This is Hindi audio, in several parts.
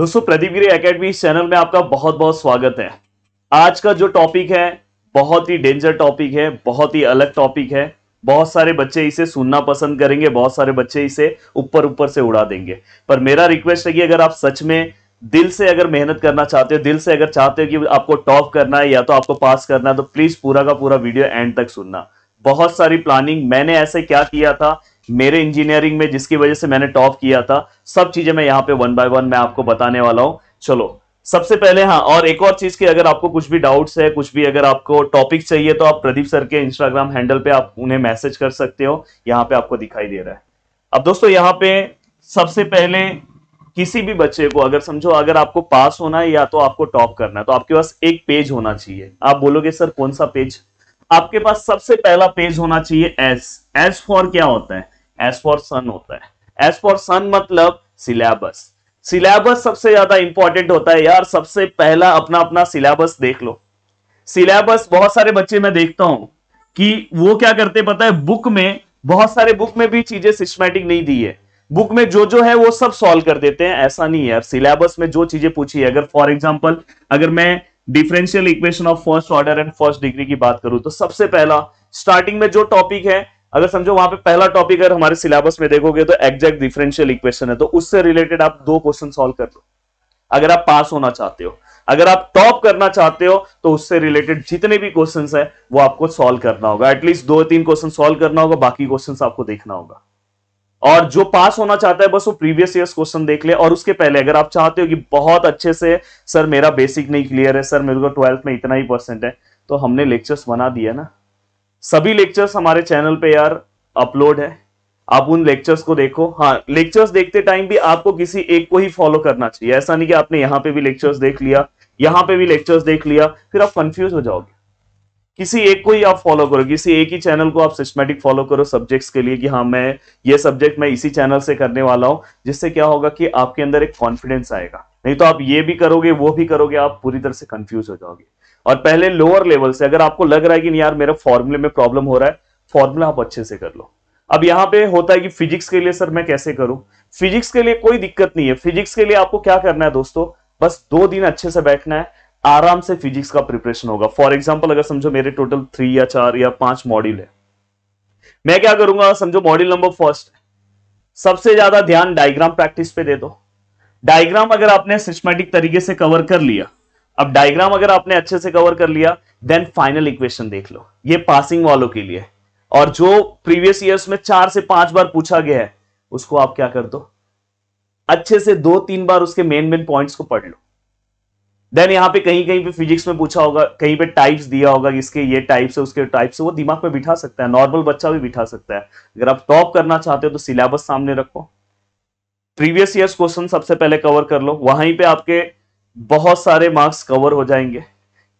दोस्तों प्रदीप गिरी एकेडमी चैनल में आपका बहुत बहुत स्वागत है आज का जो टॉपिक है बहुत ही डेंजर टॉपिक है बहुत ही अलग टॉपिक है बहुत सारे बच्चे इसे सुनना पसंद करेंगे बहुत सारे बच्चे इसे ऊपर ऊपर से उड़ा देंगे पर मेरा रिक्वेस्ट है कि अगर आप सच में दिल से अगर मेहनत करना चाहते हो दिल से अगर चाहते हो कि आपको टॉप करना है या तो आपको पास करना है तो प्लीज पूरा का पूरा वीडियो एंड तक सुनना बहुत सारी प्लानिंग मैंने ऐसे क्या किया था मेरे इंजीनियरिंग में जिसकी वजह से मैंने टॉप किया था सब चीजें मैं यहाँ पे वन बाय वन मैं आपको बताने वाला हूँ चलो सबसे पहले हाँ और एक और चीज की अगर आपको कुछ भी डाउट्स है कुछ भी अगर आपको टॉपिक चाहिए तो आप प्रदीप सर के इंस्टाग्राम हैंडल पे आप उन्हें मैसेज कर सकते हो यहाँ पे आपको दिखाई दे रहा है अब दोस्तों यहाँ पे सबसे पहले किसी भी बच्चे को अगर समझो अगर आपको पास होना है या तो आपको टॉप करना है तो आपके पास एक पेज होना चाहिए आप बोलोगे सर कौन सा पेज आपके पास सबसे पहला पेज होना चाहिए एस एस फॉर क्या होता है एस फॉर सन होता है एस फॉर सन मतलब सिलेबस सिलेबस सबसे ज्यादा इंपॉर्टेंट होता है यार सबसे पहला अपना अपना सिलेबस देख लो सिलेबस बहुत सारे बच्चे मैं देखता हूं कि वो क्या करते पता है बुक में बहुत सारे बुक में भी चीजें सिस्टमेटिक नहीं दी है बुक में जो जो है वो सब सॉल्व कर देते हैं ऐसा नहीं है यार सिलेबस में जो चीजें पूछी है अगर फॉर एग्जाम्पल अगर मैं differential equation of first order and first degree की बात करूं तो सबसे पहला स्टार्टिंग में जो टॉपिक है अगर समझो वहां पे पहला टॉपिक अगर हमारे सिलेबस में देखोगे तो एग्जैक्ट डिफरेंशियल इक्वेशन है तो उससे रिलेटेड आप दो क्वेश्चन सोल्व कर लो अगर आप पास होना चाहते हो अगर आप टॉप करना चाहते हो तो उससे रिलेटेड जितने भी क्वेश्चन है वो आपको सोल्व करना होगा एटलीस्ट दो तीन क्वेश्चन सोल्व करना होगा बाकी क्वेश्चन आपको देखना होगा और जो पास होना चाहता है बस वो प्रीवियस ईयर क्वेश्चन देख ले और उसके पहले अगर आप चाहते हो कि बहुत अच्छे से सर मेरा बेसिक नहीं क्लियर है सर मेरे को ट्वेल्थ में इतना ही परसेंट है तो हमने लेक्चर्स बना दिया ना सभी लेक्चर्स हमारे चैनल पे यार अपलोड है आप उन लेक्चर्स को देखो हाँ लेक्चर्स देखते टाइम भी आपको किसी एक को ही फॉलो करना चाहिए ऐसा नहीं कि आपने यहाँ पे भी लेक्चर्स देख लिया यहाँ पे भी लेक्चर्स देख लिया फिर आप कंफ्यूज हो जाओगे किसी एक को ही आप फॉलो करो किसी एक ही चैनल को आप सिस्टमेटिक फॉलो करो सब्जेक्ट्स के लिए कि हाँ मैं ये सब्जेक्ट मैं इसी चैनल से करने वाला हूँ जिससे क्या होगा कि आपके अंदर एक कॉन्फिडेंस आएगा नहीं तो आप ये भी करोगे वो भी करोगे आप पूरी तरह से कंफ्यूज हो जाओगे और पहले लोअर लेवल से अगर आपको लग रहा है कि नहीं यार मेरे फॉर्मुले में प्रॉब्लम हो रहा है फॉर्मूला आप अच्छे से कर लो अब यहाँ पे होता है कि फिजिक्स के लिए सर मैं कैसे करूं फिजिक्स के लिए कोई दिक्कत नहीं है फिजिक्स के लिए आपको क्या करना है दोस्तों बस दो दिन अच्छे से बैठना है आराम से फिजिक्स का प्रिपरेशन होगा फॉर एग्जाम्पल अगर समझो मेरे टोटल थ्री या चार या पांच मॉड्यूल है मैं क्या करूंगा समझो मॉड्यूल नंबर फर्स्ट सबसे ज्यादा ध्यान डायग्राम प्रैक्टिस पे दे दो डायग्राम अगर आपने सिस्टमेटिक तरीके से कवर कर लिया अब डायग्राम अगर आपने अच्छे से कवर कर लिया देन फाइनल इक्वेशन देख लो ये पासिंग वालों के लिए और जो प्रीवियस ईयर्स में चार से पांच बार पूछा गया है उसको आप क्या कर दो अच्छे से दो तीन बार उसके मेन मेन पॉइंट्स को पढ़ लो देन यहां पे कहीं कहीं पे फिजिक्स में पूछा होगा कहीं पे टाइप्स दिया होगा इसके ये टाइप्स है उसके टाइप्स है वो दिमाग में बिठा सकता है नॉर्मल बच्चा भी बिठा सकता है अगर आप टॉप करना चाहते हो तो सिलेबस सामने रखो प्रीवियस ईयर्स क्वेश्चन सबसे पहले कवर कर लो वहीं पे आपके बहुत सारे मार्क्स कवर हो जाएंगे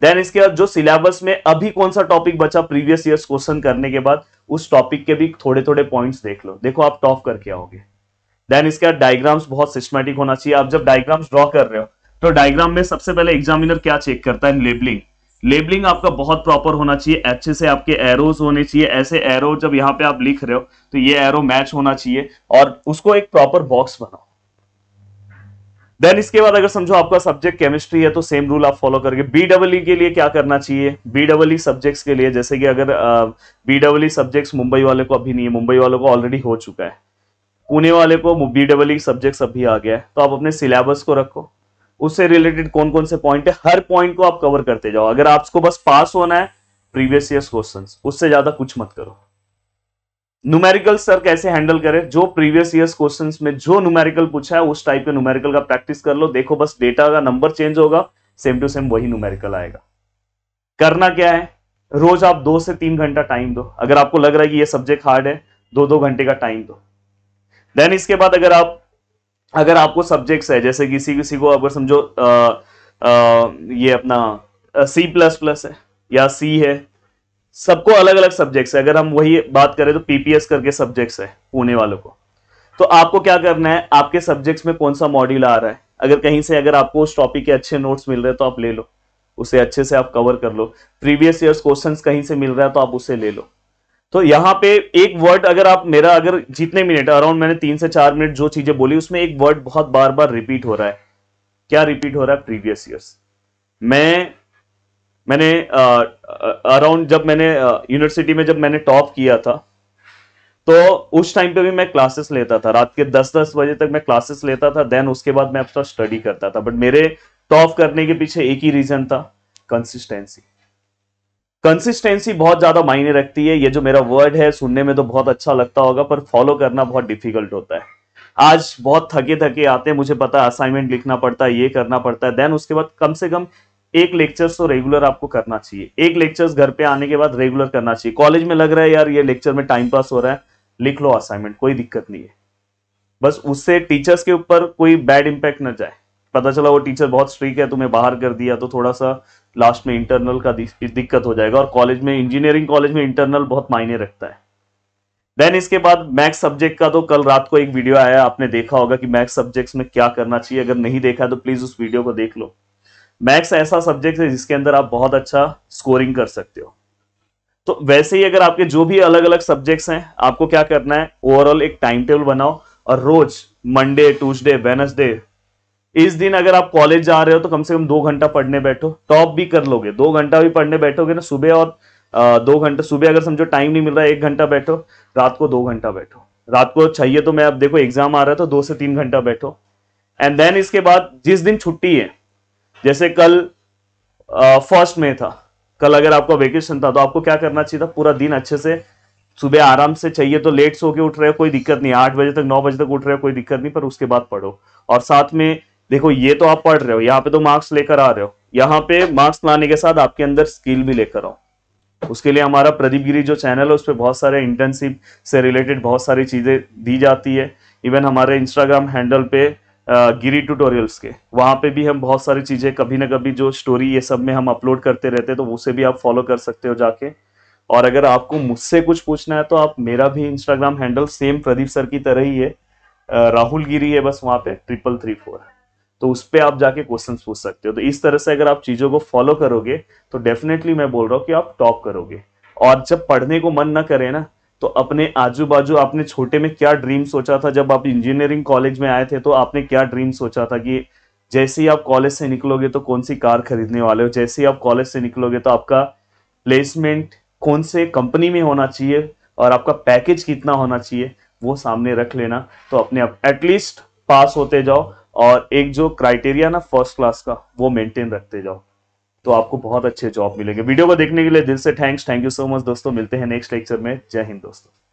देन इसके बाद जो सिलेबस में अभी कौन सा टॉपिक बचा प्रीवियस ईयर क्वेश्चन करने के बाद उस टॉपिक के भी थोड़े थोड़े पॉइंट्स देख लो देखो आप टॉप करके आओगे देन इसके बाद डायग्राम्स बहुत सिस्टमेटिक होना चाहिए आप जब डायग्राम्स ड्रॉ कर रहे हो तो डायग्राम में सबसे पहले एग्जामिनर क्या चेक करता है लेबलिंग लेबलिंग आपका बहुत प्रॉपर होना चाहिए अच्छे से आपके एरोज होने चाहिए ऐसे एरो जब यहाँ पे आप लिख रहे हो तो ये एरो मैच होना चाहिए और उसको एक प्रॉपर बॉक्स बनाओ देन इसके बाद अगर समझो आपका सब्जेक्ट केमिस्ट्री है तो सेम रूल आप फॉलो करके बी डबल ई के लिए क्या करना चाहिए बी डबल ई सब्जेक्ट्स के लिए जैसे कि अगर B double E subjects Mumbai वाले को अभी नहीं है मुंबई वालों को ऑलरेडी हो चुका है पुणे वाले को बी डबल ई सब्जेक्ट्स अभी आ गया है तो आप अपने सिलेबस को रखो उससे रिलेटेड कौन कौन से पॉइंट है हर पॉइंट को आप कवर करते जाओ अगर आपको बस पास होना है प्रीवियस ईयर क्वेश्चन उससे ज्यादा कुछ मत करो न्यूमेरिकल सर कैसे हैंडल करें जो प्रीवियस ईयर क्वेश्चंस में जो न्यूमेरिकल पूछा है उस टाइप के न्यूमेरिकल का प्रैक्टिस कर लो देखो बस डेटा का नंबर चेंज होगा सेम टू सेम वही न्यूमेरिकल आएगा करना क्या है रोज आप दो से तीन घंटा टाइम दो अगर आपको लग रहा है कि ये सब्जेक्ट हार्ड है दो दो घंटे का टाइम दो देन इसके बाद अगर आप अगर आपको सब्जेक्ट्स है जैसे किसी किसी को अगर समझो ये अपना सी प्लस प्लस है या सी है सबको अलग अलग सब्जेक्ट्स है अगर हम वही बात करें तो पीपीएस करके सब्जेक्ट्स है पुणे वालों को तो आपको क्या करना है आपके सब्जेक्ट्स में कौन सा मॉड्यूल आ रहा है अगर कहीं से अगर आपको उस टॉपिक के अच्छे नोट्स मिल रहे हैं तो आप ले लो उसे अच्छे से आप कवर कर लो प्रीवियस ईयर क्वेश्चन कहीं से मिल रहा है तो आप उसे ले लो तो यहाँ पे एक वर्ड अगर आप मेरा अगर जितने मिनट अराउंड मैंने तीन से चार मिनट जो चीजें बोली उसमें एक वर्ड बहुत बार बार रिपीट हो रहा है क्या रिपीट हो रहा है प्रीवियस ईयर्स मैं मैंने अराउंड जब मैंने यूनिवर्सिटी में जब मैंने टॉप किया था तो उस टाइम पे भी मैं क्लासेस लेता था रात के 10-10 बजे तक मैं क्लासेस लेता था देन उसके बाद मैं अपना स्टडी करता था बट मेरे टॉप करने के पीछे एक ही रीजन था कंसिस्टेंसी कंसिस्टेंसी बहुत ज्यादा मायने रखती है ये जो मेरा वर्ड है सुनने में तो बहुत अच्छा लगता होगा पर फॉलो करना बहुत डिफिकल्ट होता है आज बहुत थके थके आते हैं मुझे पता है असाइनमेंट लिखना पड़ता है ये करना पड़ता है देन उसके बाद कम से कम एक लेक्चर तो रेगुलर आपको करना चाहिए एक लेक्चर घर पे आने के बाद रेगुलर करना चाहिए कॉलेज में लग रहा है यार ये लेक्चर में टाइम पास हो रहा है लिख लो असाइनमेंट कोई दिक्कत नहीं है बस उससे टीचर्स के ऊपर कोई बैड इम्पैक्ट ना जाए पता चला वो टीचर बहुत स्ट्रिक है तुम्हें बाहर कर दिया तो थोड़ा सा लास्ट में इंटरनल का दिक्कत हो जाएगा और कॉलेज में इंजीनियरिंग कॉलेज में इंटरनल बहुत मायने रखता है देन इसके बाद मैथ्स सब्जेक्ट का तो कल रात को एक वीडियो आया आपने देखा होगा कि मैथ्स सब्जेक्ट्स में क्या करना चाहिए अगर नहीं देखा है तो प्लीज उस वीडियो को देख लो मैथ्स ऐसा सब्जेक्ट है जिसके अंदर आप बहुत अच्छा स्कोरिंग कर सकते हो तो वैसे ही अगर आपके जो भी अलग अलग सब्जेक्ट्स हैं आपको क्या करना है ओवरऑल एक टाइम टेबल बनाओ और रोज मंडे ट्यूसडे वेनसडे इस दिन अगर आप कॉलेज जा रहे हो तो कम से कम दो घंटा पढ़ने बैठो टॉप भी कर लोगे दो घंटा भी पढ़ने बैठोगे ना सुबह और आ, दो घंटा सुबह अगर समझो टाइम नहीं मिल रहा है एक घंटा बैठो रात को दो घंटा बैठो रात को चाहिए तो मैं अब देखो एग्जाम आ रहा है तो दो से तीन घंटा बैठो एंड देन इसके बाद जिस दिन छुट्टी है जैसे कल फर्स्ट में था कल अगर आपका वेकेशन था तो आपको क्या करना चाहिए था पूरा दिन अच्छे से सुबह आराम से चाहिए तो लेट सो के उठ रहे हो कोई दिक्कत नहीं आठ बजे तक नौ बजे तक उठ रहे हो कोई दिक्कत नहीं पर उसके बाद पढ़ो और साथ में देखो ये तो आप पढ़ रहे हो यहाँ पे तो मार्क्स लेकर आ रहे हो यहाँ पे मार्क्स लाने के साथ आपके अंदर स्किल भी लेकर आओ उसके लिए हमारा प्रदीप गिरी जो चैनल है उस पर बहुत सारे इंटर्नशिप से रिलेटेड बहुत सारी चीज़ें दी जाती है इवन हमारे इंस्टाग्राम हैंडल पे गिरी ट्यूटोरियल्स के वहाँ पे भी हम बहुत सारी चीज़ें कभी ना कभी जो स्टोरी ये सब में हम अपलोड करते रहते हैं तो उसे भी आप फॉलो कर सकते हो जाके और अगर आपको मुझसे कुछ पूछना है तो आप मेरा भी Instagram handle same Pradeep sir की तरह ही है राहुल गिरी है बस वहाँ पे ट्रिपल थ्री फोर तो उस पर आप जाके क्वेश्चन पूछ सकते हो तो इस तरह से अगर आप चीज़ों को फॉलो करोगे तो डेफिनेटली मैं बोल रहा हूँ कि आप टॉप करोगे और जब पढ़ने को मन ना करे ना तो अपने आजू बाजू आपने छोटे में क्या ड्रीम सोचा था जब आप इंजीनियरिंग कॉलेज में आए थे तो आपने क्या ड्रीम सोचा था कि जैसे ही आप कॉलेज से निकलोगे तो कौन सी कार खरीदने वाले हो जैसे ही आप कॉलेज से निकलोगे तो आपका प्लेसमेंट कौन से कंपनी में होना चाहिए और आपका पैकेज कितना होना चाहिए वो सामने रख लेना तो अपने आप एटलीस्ट पास होते जाओ और एक जो क्राइटेरिया ना फर्स्ट क्लास का वो मेंटेन रखते जाओ तो आपको बहुत अच्छे जॉब मिलेंगे वीडियो को देखने के लिए दिल से thanks thank you so much दोस्तों मिलते हैं नेक्स्ट लेक्चर में जय हिंद दोस्तों